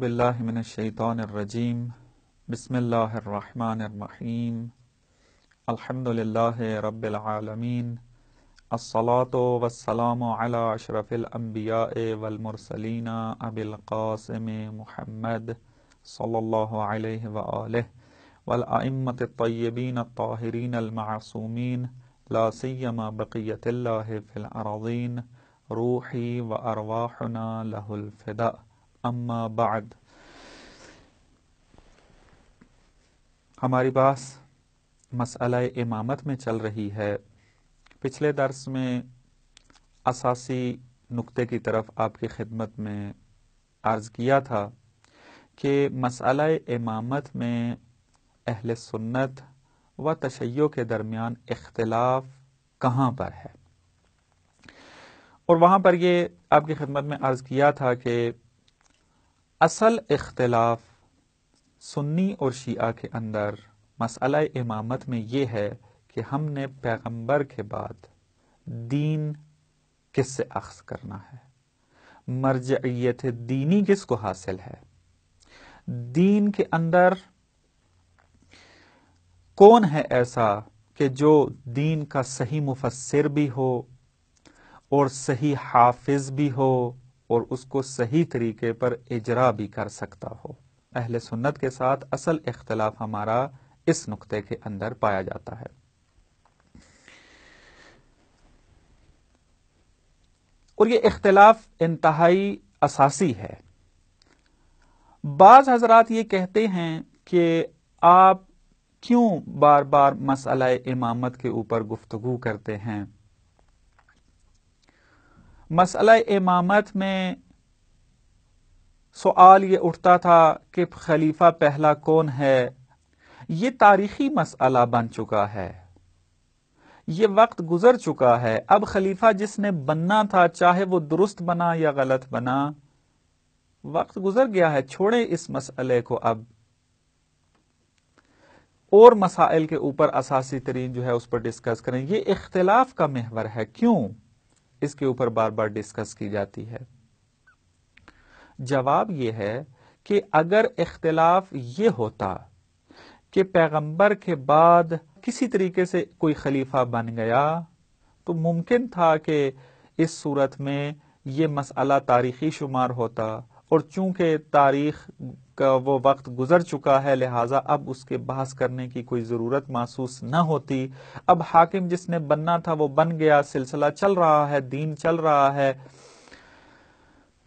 بالله من الشيطان الرجيم بسم الله الرحمن الرحيم الحمد لله رب العالمين الصلاة والسلام على أشرف الأنبياء والمرسلين أبي القاسم محمد صلى الله عليه وآله والأئمة الطيبين الطاهرين المعصومين لا سيما بقية الله في الأراضين روحي وأرواحنا له الفداء اما بعد ہماری باس مسئلہ امامت میں چل رہی ہے پچھلے درس میں اساسی نقطے کی طرف آپ کی خدمت میں عرض کیا تھا کہ مسئلہ امامت میں اہل سنت و تشیع کے درمیان اختلاف کہاں پر ہے اور وہاں پر یہ آپ کی خدمت میں عرض کیا تھا کہ اصل اختلاف سنی اور شیعہ کے اندر مسئلہ امامت میں یہ ہے کہ ہم نے پیغمبر کے بعد دین کس سے اخذ کرنا ہے مرجعیت دینی کس کو حاصل ہے دین کے اندر کون ہے ایسا کہ جو دین کا صحیح مفسر بھی ہو اور صحیح حافظ بھی ہو اور اس کو صحیح طریقے پر اجرا بھی کر سکتا ہو اہل سنت کے ساتھ اصل اختلاف ہمارا اس نقطے کے اندر پایا جاتا ہے اور یہ اختلاف انتہائی اساسی ہے بعض حضرات یہ کہتے ہیں کہ آپ کیوں بار بار مسئلہ امامت کے اوپر گفتگو کرتے ہیں مسئلہ امامت میں سوال یہ اٹھتا تھا کہ خلیفہ پہلا کون ہے یہ تاریخی مسئلہ بن چکا ہے یہ وقت گزر چکا ہے اب خلیفہ جس نے بننا تھا چاہے وہ درست بنا یا غلط بنا وقت گزر گیا ہے چھوڑے اس مسئلے کو اب اور مسائل کے اوپر اساسی ترین جو ہے اس پر ڈسکس کریں یہ اختلاف کا محور ہے کیوں اس کے اوپر بار بار ڈسکس کی جاتی ہے جواب یہ ہے کہ اگر اختلاف یہ ہوتا کہ پیغمبر کے بعد کسی طریقے سے کوئی خلیفہ بن گیا تو ممکن تھا کہ اس صورت میں یہ مسئلہ تاریخی شمار ہوتا اور چونکہ تاریخ کا وہ وقت گزر چکا ہے لہٰذا اب اس کے بحث کرنے کی کوئی ضرورت محسوس نہ ہوتی اب حاکم جس نے بننا تھا وہ بن گیا سلسلہ چل رہا ہے دین چل رہا ہے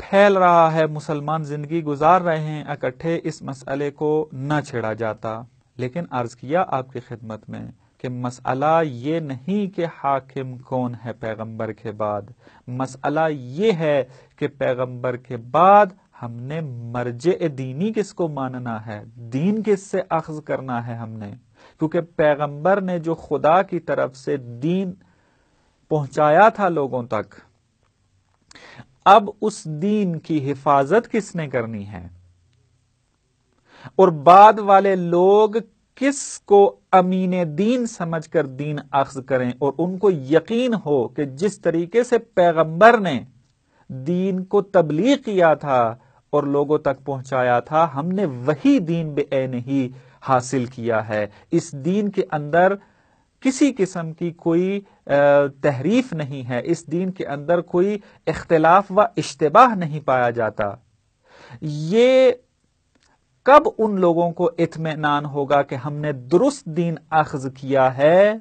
پھیل رہا ہے مسلمان زندگی گزار رہے ہیں اکٹھے اس مسئلے کو نہ چھیڑا جاتا لیکن عرض کیا آپ کی خدمت میں کہ مسئلہ یہ نہیں کہ حاکم کون ہے پیغمبر کے بعد مسئلہ یہ ہے کہ پیغمبر کے بعد ہم نے مرجع دینی کس کو ماننا ہے دین کس سے اخذ کرنا ہے ہم نے کیونکہ پیغمبر نے جو خدا کی طرف سے دین پہنچایا تھا لوگوں تک اب اس دین کی حفاظت کس نے کرنی ہے اور بعد والے لوگ کس کو امین دین سمجھ کر دین اخذ کریں اور ان کو یقین ہو کہ جس طریقے سے پیغمبر نے دین کو تبلیغ کیا تھا اور لوگوں تک پہنچایا تھا ہم نے وہی دین بے نہیں حاصل کیا ہے اس دین کے اندر کسی قسم کی کوئی تحریف نہیں ہے اس دین کے اندر کوئی اختلاف و اشتباہ نہیں پایا جاتا یہ کب ان لوگوں کو اطمینان ہوگا کہ ہم نے درست دین اخذ کیا ہے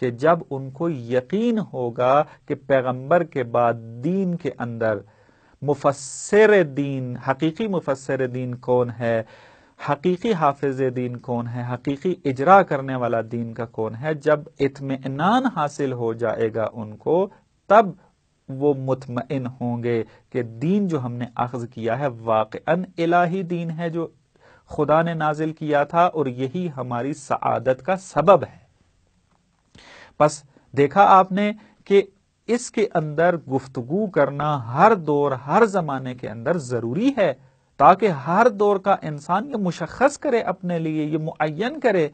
کہ جب ان کو یقین ہوگا کہ پیغمبر کے بعد دین کے اندر مفسر دین حقیقی مفسر دین کون ہے حقیقی حافظ دین کون ہے حقیقی اجرا کرنے والا دین کا کون ہے جب اطمینان حاصل ہو جائے گا ان کو تب وہ مطمئن ہوں گے کہ دین جو ہم نے اخذ کیا ہے واقع الہی دین ہے جو خدا نے نازل کیا تھا اور یہی ہماری سعادت کا سبب ہے بس دیکھا آپ نے کہ اس کے اندر گفتگو کرنا ہر دور ہر زمانے کے اندر ضروری ہے تاکہ ہر دور کا انسان یہ مشخص کرے اپنے لیے یہ معین کرے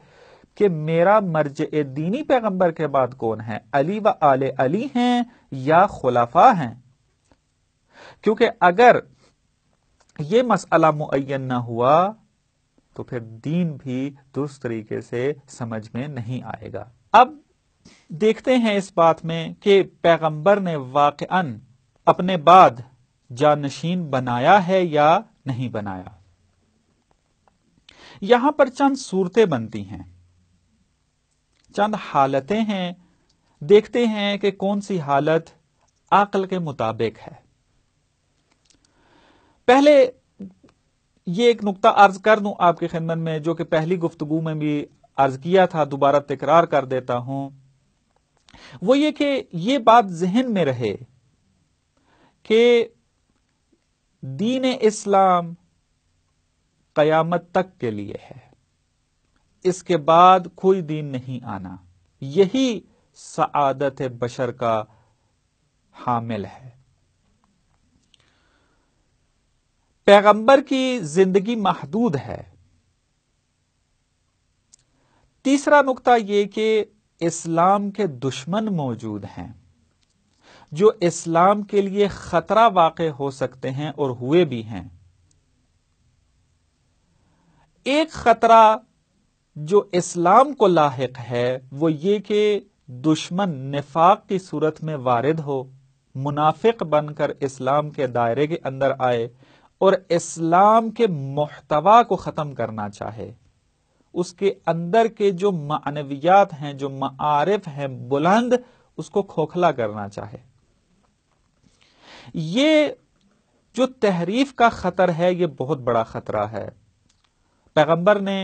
کہ میرا مرج دینی پیغمبر کے بعد کون ہے علی و آل علی ہیں یا خلافہ ہیں کیونکہ اگر یہ مسئلہ معین نہ ہوا تو پھر دین بھی درست طریقے سے سمجھ میں نہیں آئے گا اب دیکھتے ہیں اس بات میں کہ پیغمبر نے واقع اپنے بعد جانشین بنایا ہے یا نہیں بنایا یہاں پر چند صورتیں بنتی ہیں چند حالتیں ہیں دیکھتے ہیں کہ کون سی حالت عقل کے مطابق ہے پہلے یہ ایک نقطہ عرض کر دوں آپ کے خدمت میں جو کہ پہلی گفتگو میں بھی عرض کیا تھا دوبارہ تکرار کر دیتا ہوں وہ یہ کہ یہ بات ذہن میں رہے کہ دین اسلام قیامت تک کے لیے ہے اس کے بعد کوئی دین نہیں آنا یہی سعادت بشر کا حامل ہے پیغمبر کی زندگی محدود ہے تیسرا نقطہ یہ کہ اسلام کے دشمن موجود ہیں جو اسلام کے لیے خطرہ واقع ہو سکتے ہیں اور ہوئے بھی ہیں ایک خطرہ جو اسلام کو لاحق ہے وہ یہ کہ دشمن نفاق کی صورت میں وارد ہو منافق بن کر اسلام کے دائرے کے اندر آئے اور اسلام کے محتوا کو ختم کرنا چاہے اس کے اندر کے جو معنویات ہیں جو معارف ہیں بلند اس کو کھوکھلا کرنا چاہے یہ جو تحریف کا خطر ہے یہ بہت بڑا خطرہ ہے پیغمبر نے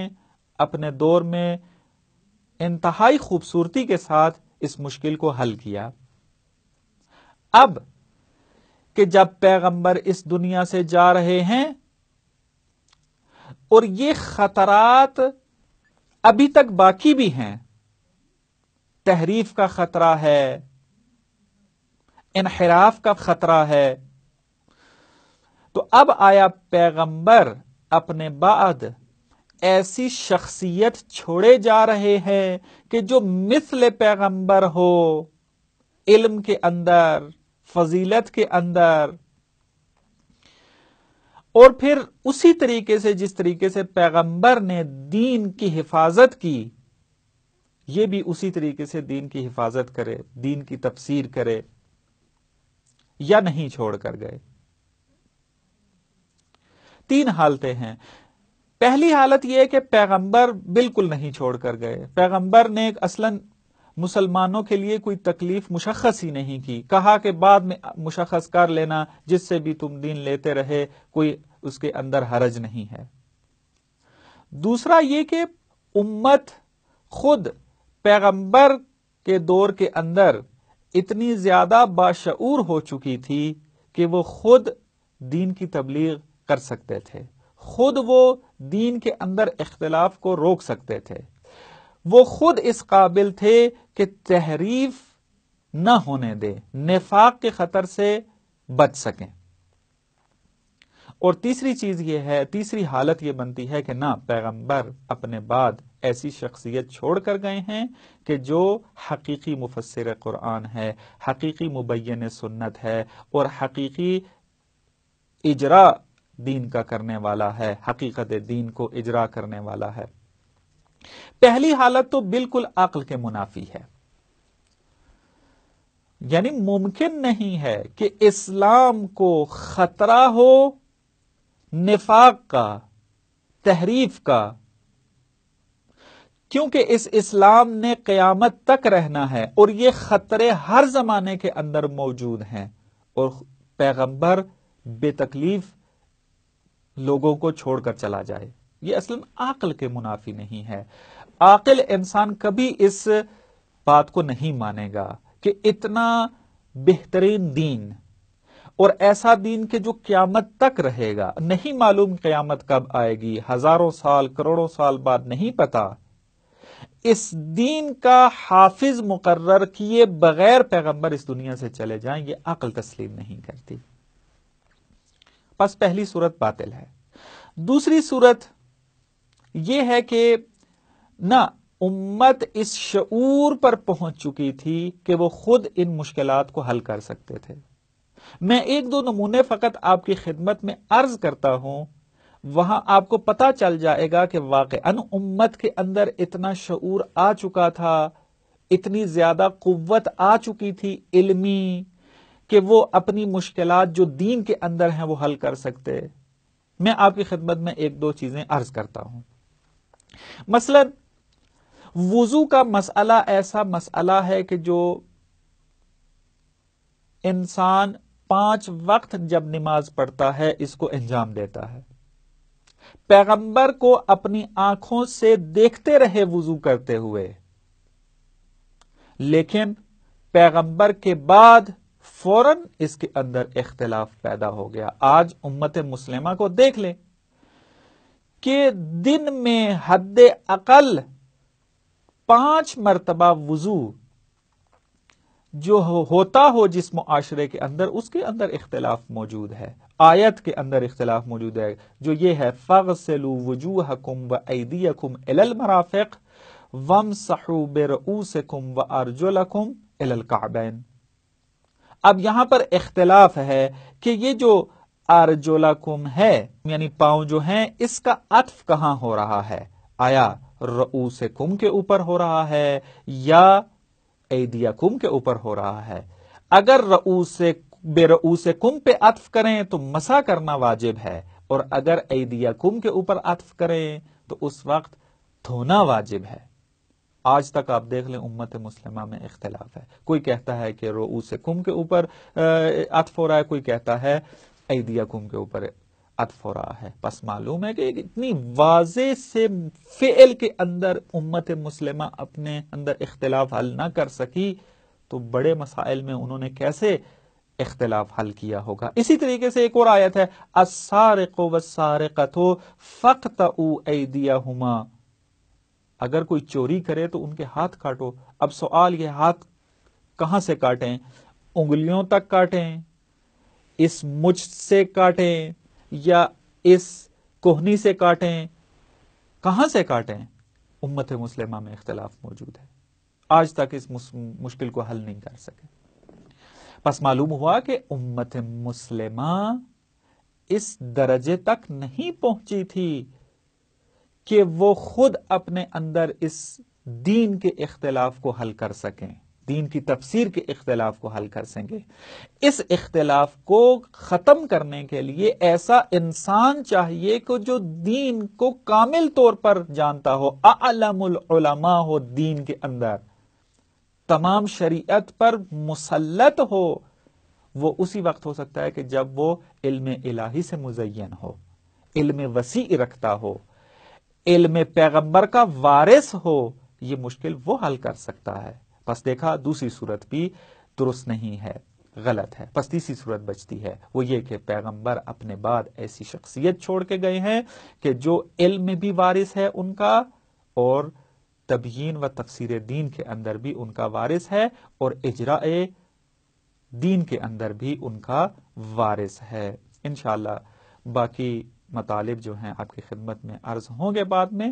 اپنے دور میں انتہائی خوبصورتی کے ساتھ اس مشکل کو حل کیا اب کہ جب پیغمبر اس دنیا سے جا رہے ہیں اور یہ خطرات ابھی تک باقی بھی ہیں تحریف کا خطرہ ہے انحراف کا خطرہ ہے تو اب آیا پیغمبر اپنے بعد ایسی شخصیت چھوڑے جا رہے ہیں کہ جو مثل پیغمبر ہو علم کے اندر فضیلت کے اندر اور پھر اسی طریقے سے جس طریقے سے پیغمبر نے دین کی حفاظت کی یہ بھی اسی طریقے سے دین کی حفاظت کرے دین کی تفسیر کرے یا نہیں چھوڑ کر گئے تین حالتیں ہیں پہلی حالت یہ کہ پیغمبر بالکل نہیں چھوڑ کر گئے پیغمبر نے اصلاً مسلمانوں کے لیے کوئی تکلیف مشخص ہی نہیں کی کہا کہ بعد میں مشخص کر لینا جس سے بھی تم دین لیتے رہے کوئی اس کے اندر حرج نہیں ہے دوسرا یہ کہ امت خود پیغمبر کے دور کے اندر اتنی زیادہ باشعور ہو چکی تھی کہ وہ خود دین کی تبلیغ کر سکتے تھے خود وہ دین کے اندر اختلاف کو روک سکتے تھے وہ خود اس قابل تھے کہ تحریف نہ ہونے دے نفاق کے خطر سے بچ سکیں اور تیسری چیز یہ ہے تیسری حالت یہ بنتی ہے کہ نہ پیغمبر اپنے بعد ایسی شخصیت چھوڑ کر گئے ہیں کہ جو حقیقی مفسر قرآن ہے حقیقی مبین سنت ہے اور حقیقی اجرا دین کا کرنے والا ہے حقیقت دین کو اجرا کرنے والا ہے پہلی حالت تو بالکل عقل کے منافی ہے یعنی ممکن نہیں ہے کہ اسلام کو خطرہ ہو نفاق کا تحریف کا کیونکہ اس اسلام نے قیامت تک رہنا ہے اور یہ خطرے ہر زمانے کے اندر موجود ہیں اور پیغمبر بے تکلیف لوگوں کو چھوڑ کر چلا جائے یہ عقل کے منافی نہیں ہے انسان کبھی اس بات کو نہیں مانے گا کہ اتنا بہترین دین اور ایسا دین کہ جو قیامت تک رہے گا نہیں معلوم قیامت کب آئے گی ہزاروں سال کروڑوں سال بعد نہیں پتا اس دین کا حافظ مقرر کیے بغیر پیغمبر اس دنیا سے چلے جائیں یہ عقل تسلیم نہیں کرتی پہلی صورت باطل ہے دوسری صورت یہ ہے کہ نہ امت اس شعور پر پہنچ چکی تھی کہ وہ خود ان مشکلات کو حل کر سکتے تھے میں ایک دو نمونے فقط آپ کی خدمت میں عرض کرتا ہوں وہاں آپ کو پتا چل جائے گا کہ واقع ان امت کے اندر اتنا شعور آ چکا تھا اتنی زیادہ قوت آ چکی تھی علمی کہ وہ اپنی مشکلات جو دین کے اندر ہیں وہ حل کر سکتے میں آپ کی خدمت میں ایک دو چیزیں عرض کرتا ہوں مثلا وضو کا مسئلہ ایسا مسئلہ ہے کہ جو انسان پانچ وقت جب نماز پڑھتا ہے اس کو انجام دیتا ہے پیغمبر کو اپنی آنکھوں سے دیکھتے رہے وضو کرتے ہوئے لیکن پیغمبر کے بعد فوراً اس کے اندر اختلاف پیدا ہو گیا آج امت مسلمہ کو دیکھ لیں کہ دن میں حد اقل پانچ مرتبہ وضو جو ہوتا ہو جس معاشرے کے اندر اس کے اندر اختلاف موجود ہے آیت کے اندر اختلاف موجود ہے جو یہ ہے فخل وجو حکم و ایدی اکم ایل المرافق وم سعو بر او سکم و ارج اب یہاں پر اختلاف ہے کہ یہ جو ہے یعنی پاؤں جو ہیں اس کا اتف کہاں ہو رہا ہے آیا رو سے کم کے اوپر ہو رہا ہے یا ایدیا کم کے اوپر ہو رہا ہے اگر بے کم پہ عطف کریں تو مسا کرنا واجب ہے اور اگر ایدیا کم کے اوپر عطف کریں تو اس وقت دھونا واجب ہے آج تک آپ دیکھ لیں امت مسلمہ میں اختلاف ہے کوئی کہتا ہے کہ رو سے کم کے اوپر عطف ہو رہا ہے کوئی کہتا ہے کم کے اوپر رہا ہے بس معلوم ہے کہ اتنی واضح سے فعل کے اندر امت مسلمہ اپنے اندر اختلاف حل نہ کر سکی تو بڑے مسائل میں انہوں نے کیسے اختلاف حل کیا ہوگا اسی طریقے سے ایک اور آیت ہے اَسَّارِقُ وَسَّارِقَتُو فَقْتَعُوا اَيْدِيَهُمَا اگر کوئی چوری کرے تو ان کے ہاتھ کاٹو اب سوال یہ ہاتھ کہاں سے کاٹیں انگلیوں تک کاٹیں اس مجھ سے کاٹیں یا اس کوہنی سے کاٹیں کہاں سے کاٹیں امت مسلمہ میں اختلاف موجود ہے آج تک اس مشکل کو حل نہیں کر سکے بس معلوم ہوا کہ امت مسلمہ اس درجے تک نہیں پہنچی تھی کہ وہ خود اپنے اندر اس دین کے اختلاف کو حل کر سکیں دین کی تفسیر کے اختلاف کو حل کر سکیں گے اس اختلاف کو ختم کرنے کے لیے ایسا انسان چاہیے کہ جو دین کو کامل طور پر جانتا ہو ہو العلماء دین کے اندر تمام شریعت پر مسلط ہو وہ اسی وقت ہو سکتا ہے کہ جب وہ علم الہی سے مزین ہو علم وسیع رکھتا ہو علم پیغمبر کا وارث ہو یہ مشکل وہ حل کر سکتا ہے پس دیکھا دوسری صورت بھی درست نہیں ہے غلط ہے پس تیسری صورت بچتی ہے وہ یہ کہ پیغمبر اپنے بعد ایسی شخصیت چھوڑ کے گئے ہیں کہ جو علم میں بھی وارث ہے ان کا اور تبیین و تفسیر دین کے اندر بھی ان کا وارث ہے اور اجراء دین کے اندر بھی ان کا وارث ہے انشاءاللہ باقی مطالب جو ہیں آپ کی خدمت میں عرض ہوں گے بعد میں